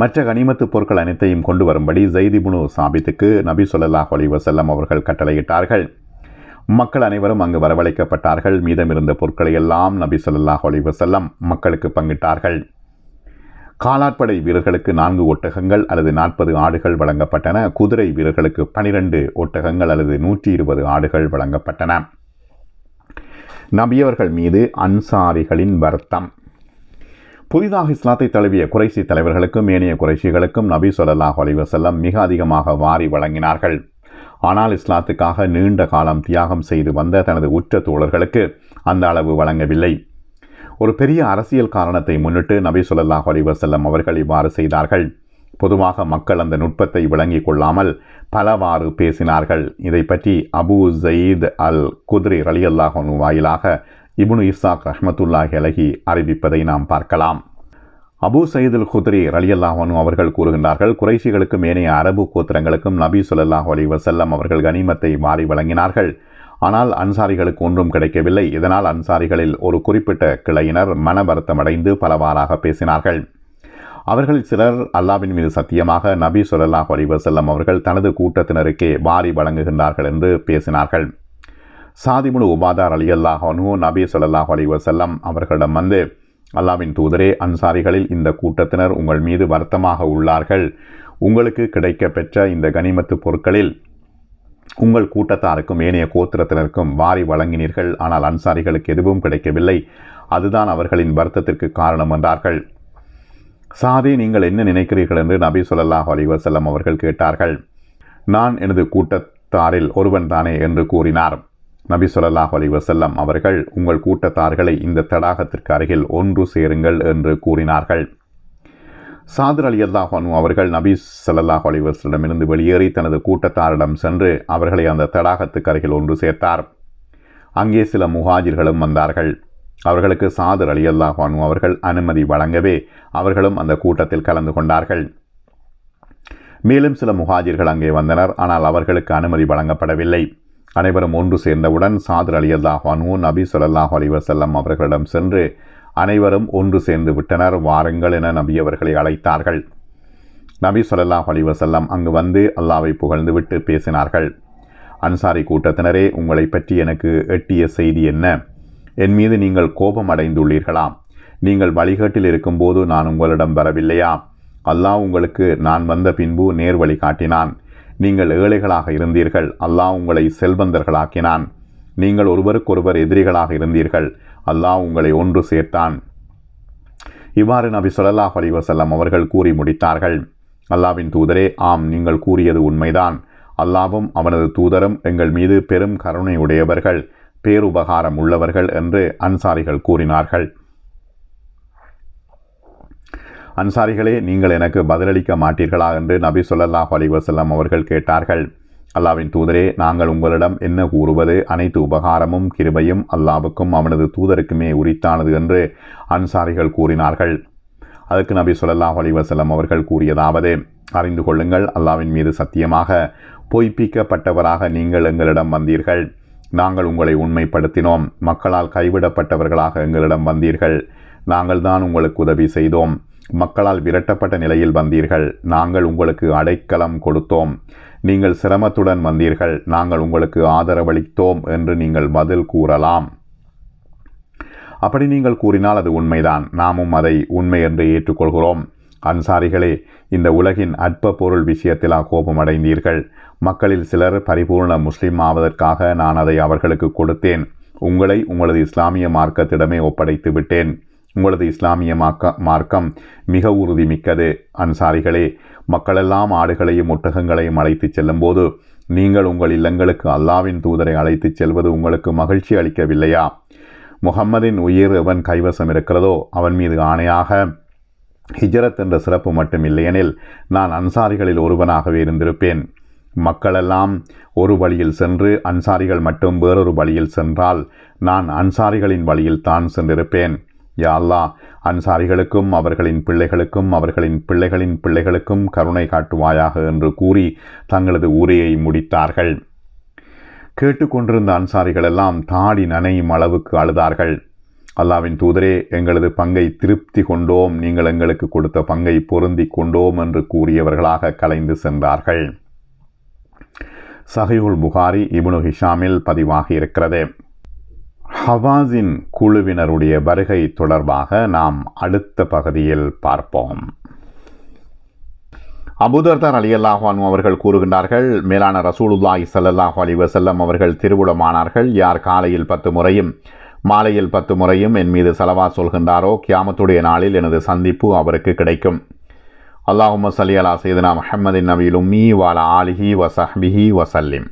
மற்ற கனிமத்து பொருட்கள் அனைத்தையும் கொண்டு வரும்படி ஜெய்திபுனு சாபித்துக்கு நபி சொல்லாஹ் அலி அவர்கள் கட்டளையிட்டார்கள் மக்கள் அனைவரும் அங்கு வரவழைக்கப்பட்டார்கள் மீதமிருந்த பொருட்களை எல்லாம் நபி சொல்லாஹ் அலி மக்களுக்கு பங்கிட்டார்கள் காலாட்படை வீரர்களுக்கு நான்கு ஒட்டகங்கள் அல்லது நாற்பது ஆடுகள் வழங்கப்பட்டன குதிரை வீரர்களுக்கு பனிரெண்டு ஒட்டகங்கள் அல்லது நூற்றி இருபது ஆடுகள் வழங்கப்பட்டன நபியவர்கள் மீது அன்சாரிகளின் வருத்தம் புதிதாக இஸ்லாத்தை தழுவிய குறைசி தலைவர்களுக்கும் ஏனைய குறைசிகளுக்கும் நபி சொல்லாஹ் அலிவசல்லம் மிக அதிகமாக வாரி வழங்கினார்கள் ஆனால் இஸ்லாத்துக்காக நீண்ட காலம் தியாகம் செய்து வந்த தனது உற்ற தோழர்களுக்கு அந்த அளவு வழங்கவில்லை ஒரு பெரிய அரசியல் காரணத்தை முன்னிட்டு நபி சொல்லாஹ் அலிவசல்லம் அவர்கள் இவ்வாறு செய்தார்கள் பொதுவாக மக்கள் அந்த நுட்பத்தை விளங்கிக் கொள்ளாமல் பலவாறு பேசினார்கள் இதை பற்றி அபு ஜயீத் அல் குதிரை ரலியல்லாஹன் வாயிலாக இபுனு இசாக் அஹமத்துல்லாஹி அலஹி அறிவிப்பதை நாம் பார்க்கலாம் அபு சயீதுல் குத்ரி ரலியல்லாஹனு அவர்கள் கூறுகின்றார்கள் குறைசிகளுக்கும் ஏனைய அரபு கோத்திரங்களுக்கும் நபி சொல்லாஹ் அலி வசல்லம் அவர்கள் கனிமத்தை வாரி வழங்கினார்கள் ஆனால் அன்சாரிகளுக்கு ஒன்றும் கிடைக்கவில்லை இதனால் அன்சாரிகளில் ஒரு குறிப்பிட்ட கிளையினர் மன வருத்தமடைந்து பலவாறாக பேசினார்கள் அவர்களில் சிலர் அல்லாவின் மீது சத்தியமாக நபி சொல்லாஹ் அலி வசல்லம் அவர்கள் தனது கூட்டத்தினருக்கே வாரி வழங்குகின்றார்கள் என்று பேசினார்கள் சாதிபுனு உபாதார் அலி அல்லாஹனு நபி சொல்லாஹ் அலி வசல்லம் அவர்களிடம் வந்து அல்லாவின் தூதரே அன்சாரிகளில் இந்த கூட்டத்தினர் உங்கள் மீது வருத்தமாக உள்ளார்கள் உங்களுக்கு கிடைக்க பெற்ற இந்த கனிமத்து பொருட்களில் உங்கள் கூட்டத்தாருக்கும் ஏனைய கோத்திரத்தினருக்கும் வாரி வழங்கினீர்கள் ஆனால் அன்சாரிகளுக்கு எதுவும் கிடைக்கவில்லை அதுதான் அவர்களின் வருத்தத்திற்கு காரணம் என்றார்கள் சாதி நீங்கள் என்ன நினைக்கிறீர்கள் என்று நபி சொல்லாஹ் வசல்லம் அவர்கள் கேட்டார்கள் நான் எனது கூட்டத்தாரில் ஒருவன் தானே என்று கூறினார் நபி சொல்லாஹ் அலி வசல்லம் அவர்கள் உங்கள் கூட்டத்தார்களை இந்த தடாகத்திற்கு அருகில் ஒன்று சேருங்கள் என்று கூறினார்கள் சாதர் அலி அல்லாஹானு அவர்கள் நபி சல்லாஹ் அலி வெளியேறி தனது கூட்டத்தாரிடம் சென்று அவர்களை அந்த தடாகத்துக்கு அருகில் ஒன்று சேர்த்தார் அங்கே சில முஹாஜிர்களும் வந்தார்கள் அவர்களுக்கு சாதர் அலி அல்லாஹானு அவர்கள் அனுமதி வழங்கவே அவர்களும் அந்த கூட்டத்தில் கலந்து கொண்டார்கள் மேலும் சில முஹாஜிர்கள் அங்கே வந்தனர் ஆனால் அவர்களுக்கு அனுமதி வழங்கப்படவில்லை அனைவரும் ஒன்று சேர்ந்தவுடன் சாதர் அலி அல்லாஹானு நபி சொல்லாஹ் அலி அவர்களிடம் சென்று அனைவரும் ஒன்று சேர்ந்து விட்டனர் வாருங்கள் என நபி அவர்களை அழைத்தார்கள் நபி சொல்லாஹ் அலி அங்கு வந்து அல்லாவை புகழ்ந்துவிட்டு பேசினார்கள் அன்சாரி கூட்டத்தினரே உங்களை பற்றி எனக்கு எட்டிய செய்தி என்ன என் மீது நீங்கள் கோபம் அடைந்துள்ளீர்களா நீங்கள் வழிகாட்டில் இருக்கும்போது நான் உங்களிடம் வரவில்லையா அல்லாஹ் உங்களுக்கு நான் வந்த பின்பு நேர் வழி காட்டினான் நீங்கள் ஏழைகளாக இருந்தீர்கள் அல்லாஹ் உங்களை செல்வந்தர்களாக்கினான் நீங்கள் ஒருவருக்கொருவர் எதிரிகளாக இருந்தீர்கள் அல்லாஹ் உங்களை ஒன்று சேர்த்தான் இவ்வாறு நபி சொல்லாஹ் வசல்லம் அவர்கள் கூறி முடித்தார்கள் அல்லாவின் தூதரே ஆம் நீங்கள் கூறியது உண்மைதான் அல்லாவும் அவனது தூதரும் எங்கள் மீது பெரும் கருணையுடையவர்கள் பேருபகாரம் உள்ளவர்கள் என்று அன்சாரிகள் கூறினார்கள் அன்சாரிகளே நீங்கள் எனக்கு பதிலளிக்க மாட்டீர்களா என்று நபி சொல்லாஹ் அலிவசல்லம் அவர்கள் கேட்டார்கள் அல்லாவின் தூதரே நாங்கள் உங்களிடம் என்ன கூறுவது அனைத்து உபகாரமும் கிருபையும் அல்லாவுக்கும் அவனது தூதருக்குமே உரித்தானது என்று அன்சாரிகள் கூறினார்கள் அதுக்கு நபி சொல்லாஹ் அலிவசல்லம் அவர்கள் கூறியதாவது அறிந்து கொள்ளுங்கள் அல்லாவின் மீது சத்தியமாக பொய்ப்பிக்கப்பட்டவராக நீங்கள் எங்களிடம் வந்தீர்கள் நாங்கள் உங்களை உண்மைப்படுத்தினோம் மக்களால் கைவிடப்பட்டவர்களாக எங்களிடம் வந்தீர்கள் நாங்கள் தான் உங்களுக்கு உதவி செய்தோம் மக்களால் விரட்டப்பட்ட நிலையில் வந்தீர்கள் நாங்கள் உங்களுக்கு அடைக்கலம் கொடுத்தோம் நீங்கள் சிரமத்துடன் வந்தீர்கள் நாங்கள் உங்களுக்கு ஆதரவளித்தோம் என்று நீங்கள் பதில் கூறலாம் அப்படி நீங்கள் கூறினால் அது உண்மைதான் நாமும் அதை உண்மை என்று ஏற்றுக்கொள்கிறோம் அன்சாரிகளே இந்த உலகின் அற்ப பொருள் விஷயத்திலா கோபமடைந்தீர்கள் மக்களில் சிலர் பரிபூர்ண முஸ்லீம் ஆவதற்காக நான் அதை அவர்களுக்கு கொடுத்தேன் உங்களை உங்களது இஸ்லாமிய மார்க்கத்திடமே ஒப்படைத்து விட்டேன் உங்களது இஸ்லாமிய மார்க்க மார்க்கம் மிக உறுதிமிக்கது அன்சாரிகளே மக்களெல்லாம் ஆடுகளையும் ஒட்டகங்களையும் அழைத்துச் செல்லும்போது நீங்கள் உங்கள் இல்லங்களுக்கு அல்லாவின் தூதரை அழைத்துச் செல்வது உங்களுக்கு மகிழ்ச்சி அளிக்கவில்லையா முகம்மதின் உயிர் எவன் கைவசம் இருக்கிறதோ அவன் மீது ஆணையாக ஹிஜரத் என்ற சிறப்பு மட்டும் இல்லையெனில் நான் அன்சாரிகளில் ஒருவனாகவே இருந்திருப்பேன் மக்களெல்லாம் ஒரு வழியில் சென்று அன்சாரிகள் மட்டும் வேறொரு வழியில் சென்றால் நான் அன்சாரிகளின் வழியில் தான் சென்றிருப்பேன் யா அல்லா அன்சாரிகளுக்கும் அவர்களின் பிள்ளைகளுக்கும் அவர்களின் பிள்ளைகளின் பிள்ளைகளுக்கும் கருணை காட்டுவாயாக என்று கூறி தங்களது ஊரையை முடித்தார்கள் கேட்டுக்கொண்டிருந்த அன்சாரிகளெல்லாம் தாடி நனையும் அளவுக்கு அழுதார்கள் அல்லாவின் தூதரே எங்களது பங்கை திருப்தி கொண்டோம் நீங்கள் எங்களுக்கு கொடுத்த பங்கை பொருந்தி கொண்டோம் என்று கூறியவர்களாக கலைந்து சென்றார்கள் சஹையுல் புகாரி இபுனு ஹிஷாமில் பதிவாகி இருக்கிறது ஹவாஸின் குழுவினருடைய வருகை தொடர்பாக நாம் அடுத்த பகுதியில் பார்ப்போம் அபுதர்தார் அலி அல்லாஹான் அவர்கள் கூறுகின்றார்கள் மேலான ரசூலுல்லாஹி சல்லாஹூ அலி வசல்லம் அவர்கள் திருவுடமானார்கள் யார் காலையில் பத்து முறையும் மாலையில் பத்து முறையும் என் மீது செலவா சொல்கின்றாரோ கியாமத்துடைய நாளில் எனது சந்திப்பு அவருக்கு கிடைக்கும் அல்லாஹும் சலி அலா செய்தனா மஹமதின் நவீலும் மீ வாலா ஆலிஹி வசஹ்பிஹி வசல்லிம்